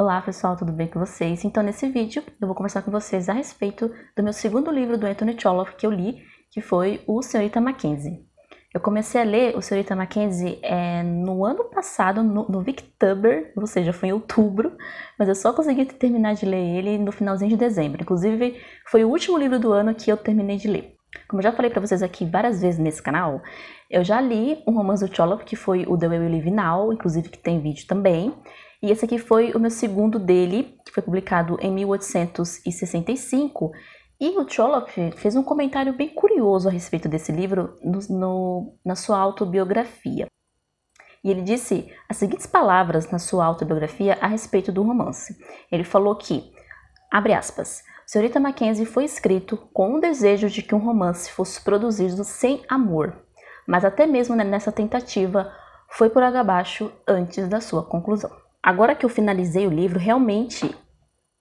Olá pessoal, tudo bem com vocês? Então nesse vídeo eu vou conversar com vocês a respeito do meu segundo livro do Anthony Trollope que eu li, que foi O Senhorita Mackenzie. Eu comecei a ler O Senhorita Mackenzie é, no ano passado, no, no Victuber, ou seja, foi em outubro, mas eu só consegui terminar de ler ele no finalzinho de dezembro. Inclusive, foi o último livro do ano que eu terminei de ler. Como eu já falei para vocês aqui várias vezes nesse canal, eu já li um romance do Trollope que foi o The Way We Live Now, inclusive que tem vídeo também. E esse aqui foi o meu segundo dele, que foi publicado em 1865. E o Trollope fez um comentário bem curioso a respeito desse livro no, no, na sua autobiografia. E ele disse as seguintes palavras na sua autobiografia a respeito do romance. Ele falou que, abre aspas, Senhorita Mackenzie foi escrito com o desejo de que um romance fosse produzido sem amor, mas até mesmo nessa tentativa foi por água abaixo antes da sua conclusão agora que eu finalizei o livro, realmente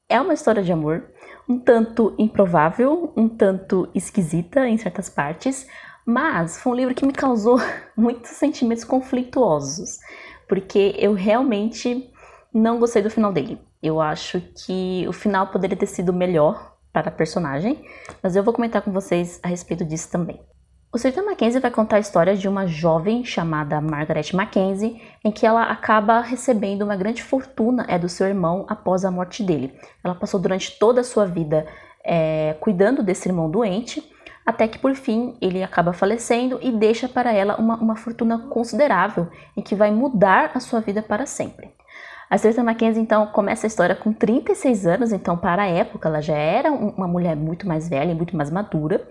é uma história de amor, um tanto improvável, um tanto esquisita em certas partes, mas foi um livro que me causou muitos sentimentos conflituosos, porque eu realmente não gostei do final dele. Eu acho que o final poderia ter sido melhor para a personagem, mas eu vou comentar com vocês a respeito disso também. O Sertão Mackenzie vai contar a história de uma jovem chamada Margaret Mackenzie, em que ela acaba recebendo uma grande fortuna é do seu irmão após a morte dele. Ela passou durante toda a sua vida é, cuidando desse irmão doente, até que por fim ele acaba falecendo e deixa para ela uma, uma fortuna considerável, em que vai mudar a sua vida para sempre. A Serena Mackenzie, então, começa a história com 36 anos, então, para a época, ela já era uma mulher muito mais velha e muito mais madura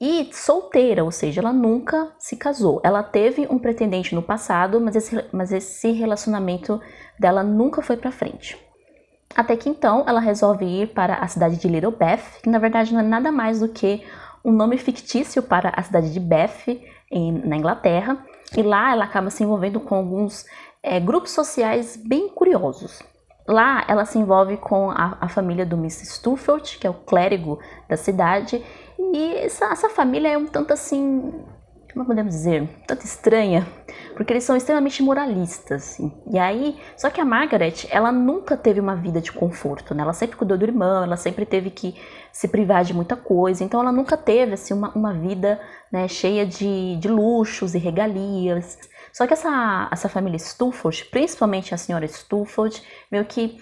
e solteira, ou seja, ela nunca se casou. Ela teve um pretendente no passado, mas esse, mas esse relacionamento dela nunca foi para frente. Até que então ela resolve ir para a cidade de Little Beth, que na verdade não é nada mais do que um nome fictício para a cidade de Beth, em, na Inglaterra, e lá ela acaba se envolvendo com alguns é, grupos sociais bem curiosos. Lá ela se envolve com a, a família do Mr. Stufelt, que é o clérigo da cidade, e essa, essa família é um tanto assim como é podemos dizer, tanto estranha, porque eles são extremamente moralistas. Assim. E aí, só que a Margaret, ela nunca teve uma vida de conforto, né? Ela sempre cuidou do irmão, ela sempre teve que se privar de muita coisa, então ela nunca teve, assim, uma, uma vida né, cheia de, de luxos e regalias. Só que essa, essa família Stufford, principalmente a senhora Stufford, meio que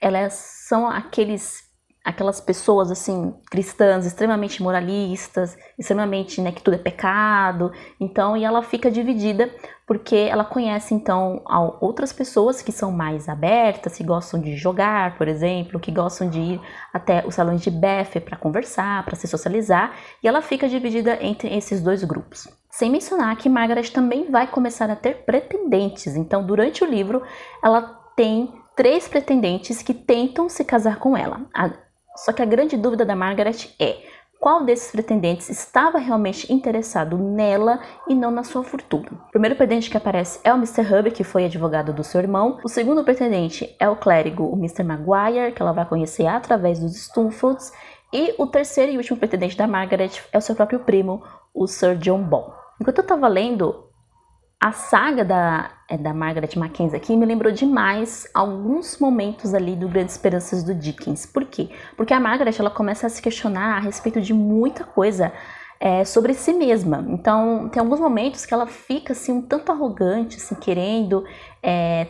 elas são aqueles aquelas pessoas assim cristãs extremamente moralistas extremamente né que tudo é pecado então e ela fica dividida porque ela conhece então outras pessoas que são mais abertas que gostam de jogar por exemplo que gostam de ir até os salões de Beth para conversar para se socializar e ela fica dividida entre esses dois grupos sem mencionar que Margaret também vai começar a ter pretendentes, então durante o livro ela tem três pretendentes que tentam se casar com ela. Só que a grande dúvida da Margaret é qual desses pretendentes estava realmente interessado nela e não na sua fortuna. O primeiro pretendente que aparece é o Mr. Hub, que foi advogado do seu irmão. O segundo pretendente é o clérigo, o Mr. Maguire, que ela vai conhecer através dos Stumfords. E o terceiro e último pretendente da Margaret é o seu próprio primo, o Sir John Bond. Enquanto eu tava lendo, a saga da, é, da Margaret Mackenzie aqui me lembrou demais alguns momentos ali do Grandes Esperanças do Dickens. Por quê? Porque a Margaret ela começa a se questionar a respeito de muita coisa é, sobre si mesma. Então, tem alguns momentos que ela fica assim um tanto arrogante, assim, querendo é,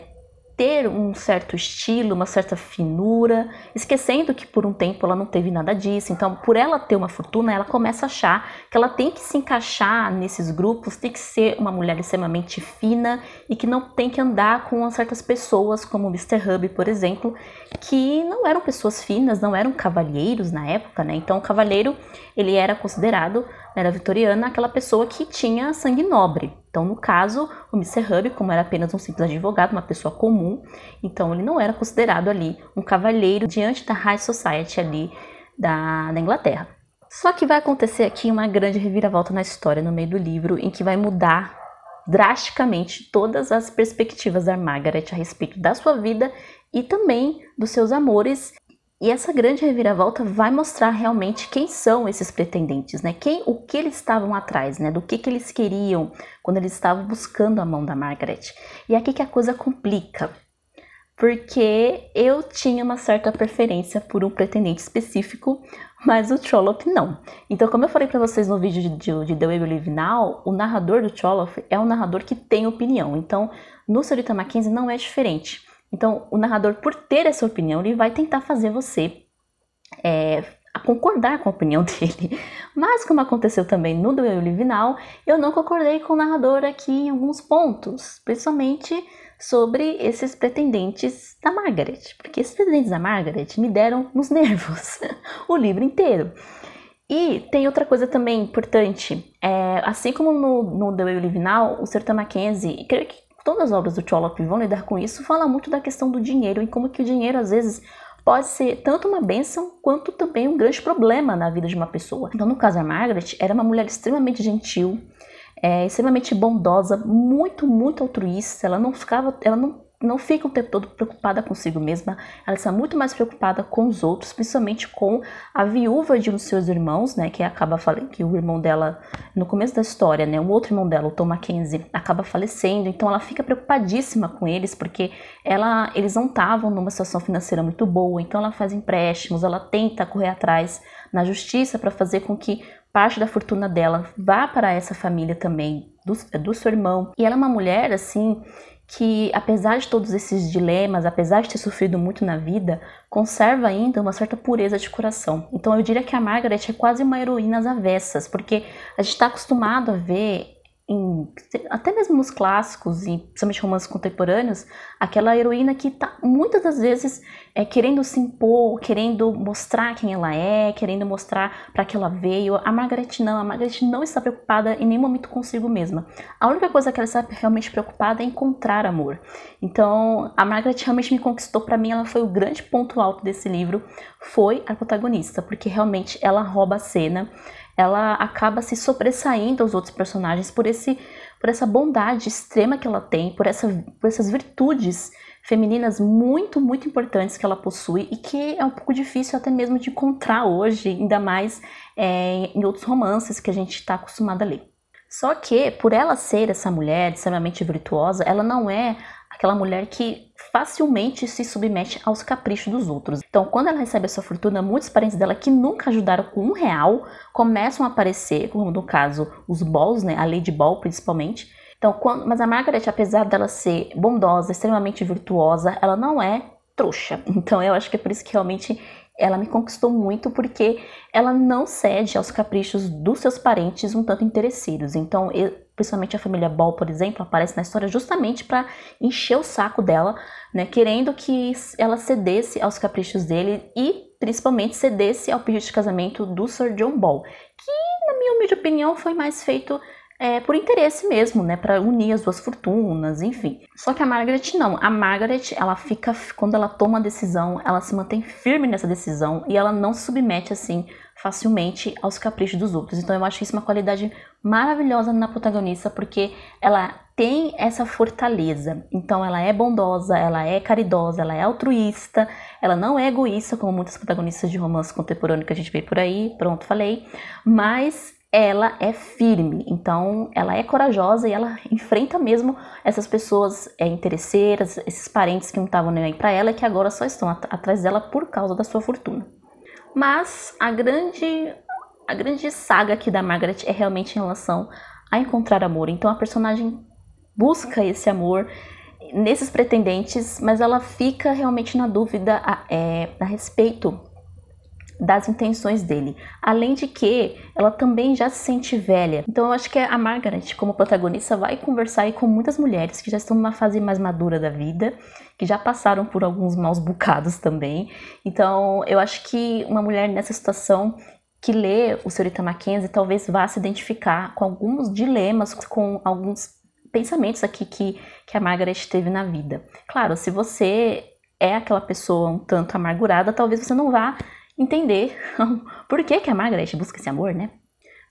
ter um certo estilo, uma certa finura, esquecendo que por um tempo ela não teve nada disso. Então, por ela ter uma fortuna, ela começa a achar que ela tem que se encaixar nesses grupos, tem que ser uma mulher extremamente fina e que não tem que andar com certas pessoas, como o Mr. Hub, por exemplo, que não eram pessoas finas, não eram cavalheiros na época, né? Então, o cavalheiro, ele era considerado, na né, era vitoriana, aquela pessoa que tinha sangue nobre. Então, no caso, o Mr. Hub, como era apenas um simples advogado, uma pessoa comum, então ele não era considerado ali um cavalheiro diante da high society ali da, da Inglaterra. Só que vai acontecer aqui uma grande reviravolta na história no meio do livro, em que vai mudar drasticamente todas as perspectivas da Margaret a respeito da sua vida e também dos seus amores e essa grande reviravolta vai mostrar realmente quem são esses pretendentes, né? Quem, o que eles estavam atrás, né? Do que, que eles queriam quando eles estavam buscando a mão da Margaret. E é aqui que a coisa complica, porque eu tinha uma certa preferência por um pretendente específico, mas o Trollope não. Então, como eu falei para vocês no vídeo de, de, de The Way We Live Now, o narrador do Trollope é um narrador que tem opinião. Então, no Senhorita Mackenzie não é diferente. Então, o narrador, por ter essa opinião, ele vai tentar fazer você é, concordar com a opinião dele. Mas, como aconteceu também no duelo Livinal, eu não concordei com o narrador aqui em alguns pontos, principalmente sobre esses pretendentes da Margaret, porque esses pretendentes da Margaret me deram nos nervos o livro inteiro. E tem outra coisa também importante, é, assim como no, no The Way We o Sertão Mackenzie, creio que todas as obras do Chola vão lidar com isso, fala muito da questão do dinheiro e como que o dinheiro às vezes pode ser tanto uma bênção quanto também um grande problema na vida de uma pessoa. Então, no caso da Margaret, era uma mulher extremamente gentil, é, extremamente bondosa, muito, muito altruísta. Ela não ficava, ela não não fica o tempo todo preocupada consigo mesma, ela está muito mais preocupada com os outros, principalmente com a viúva de um dos seus irmãos, né, que acaba falando que o irmão dela no começo da história, né, o outro irmão dela, o Tom Mackenzie, acaba falecendo, então ela fica preocupadíssima com eles porque ela eles não estavam numa situação financeira muito boa, então ela faz empréstimos, ela tenta correr atrás na justiça para fazer com que parte da fortuna dela vá para essa família também do, do seu irmão. E ela é uma mulher assim que, apesar de todos esses dilemas, apesar de ter sofrido muito na vida, conserva ainda uma certa pureza de coração. Então eu diria que a Margaret é quase uma heroína às avessas, porque a gente está acostumado a ver em, até mesmo nos clássicos e principalmente romances contemporâneos, aquela heroína que está muitas das vezes é, querendo se impor, querendo mostrar quem ela é, querendo mostrar para que ela veio. A Margaret não, a Margaret não está preocupada em nenhum momento consigo mesma. A única coisa que ela está realmente preocupada é encontrar amor. Então, a Margaret realmente me conquistou para mim, ela foi o grande ponto alto desse livro, foi a protagonista, porque realmente ela rouba a cena ela acaba se sobressaindo aos outros personagens por esse por essa bondade extrema que ela tem, por, essa, por essas virtudes femininas muito, muito importantes que ela possui e que é um pouco difícil até mesmo de encontrar hoje, ainda mais é, em outros romances que a gente está acostumado a ler. Só que, por ela ser essa mulher extremamente virtuosa, ela não é aquela mulher que facilmente se submete aos caprichos dos outros. Então, quando ela recebe a sua fortuna, muitos parentes dela que nunca ajudaram com um real começam a aparecer, como no caso os balls, né, a Lady Ball principalmente. Então, quando, mas a Margaret, apesar dela ser bondosa, extremamente virtuosa, ela não é trouxa. Então, eu acho que é por isso que realmente ela me conquistou muito porque ela não cede aos caprichos dos seus parentes um tanto interesseiros. Então, eu, principalmente a família Ball, por exemplo, aparece na história justamente para encher o saco dela, né, querendo que ela cedesse aos caprichos dele e principalmente cedesse ao pedido de casamento do Sir John Ball, que na minha humilde opinião foi mais feito é, por interesse mesmo, né, para unir as duas fortunas, enfim. Só que a Margaret não. A Margaret, ela fica quando ela toma a decisão, ela se mantém firme nessa decisão e ela não se submete assim facilmente aos caprichos dos outros. Então eu acho isso uma qualidade maravilhosa na protagonista porque ela tem essa fortaleza. Então ela é bondosa, ela é caridosa, ela é altruísta, ela não é egoísta como muitas protagonistas de romance contemporâneo que a gente vê por aí, pronto, falei, mas ela é firme, então ela é corajosa e ela enfrenta mesmo essas pessoas é, interesseiras, esses parentes que não estavam nem aí para ela e que agora só estão at atrás dela por causa da sua fortuna. Mas a grande, a grande saga aqui da Margaret é realmente em relação a encontrar amor. Então a personagem busca esse amor nesses pretendentes, mas ela fica realmente na dúvida a, é, a respeito das intenções dele. Além de que ela também já se sente velha. Então eu acho que é a Margaret, como protagonista, vai conversar aí com muitas mulheres que já estão numa fase mais madura da vida, que já passaram por alguns maus bocados também. Então eu acho que uma mulher nessa situação que lê o Senhorita Mackenzie talvez vá se identificar com alguns dilemas, com alguns pensamentos aqui que, que a Margaret teve na vida. Claro, se você é aquela pessoa um tanto amargurada, talvez você não vá entender por que, que a Margaret busca esse amor, né?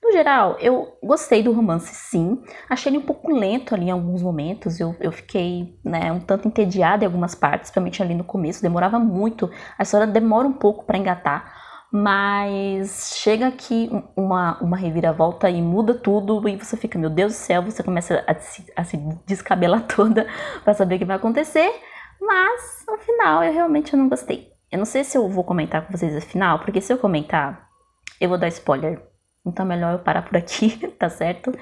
No geral, eu gostei do romance, sim. Achei ele um pouco lento ali em alguns momentos. Eu, eu fiquei né, um tanto entediada em algumas partes, principalmente ali no começo. Demorava muito. A história demora um pouco para engatar. Mas chega aqui uma, uma reviravolta e muda tudo e você fica, meu Deus do céu, você começa a se, a se descabelar toda para saber o que vai acontecer. Mas no final eu realmente não gostei. Eu não sei se eu vou comentar com vocês afinal, porque se eu comentar, eu vou dar spoiler. Então, melhor eu parar por aqui, tá certo?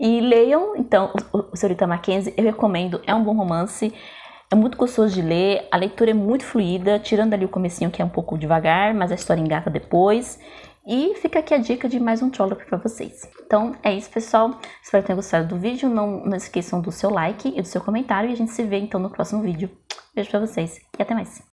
E leiam, então, o, Senhorita Mackenzie, eu recomendo, é um bom romance, é muito gostoso de ler, a leitura é muito fluida, tirando ali o comecinho que é um pouco devagar, mas a história engata depois. E fica aqui a dica de mais um Trollope para vocês. Então é isso, pessoal. Espero que tenham gostado do vídeo. Não, não esqueçam do seu like e do seu comentário. E a gente se vê então no próximo vídeo. Beijo para vocês e até mais.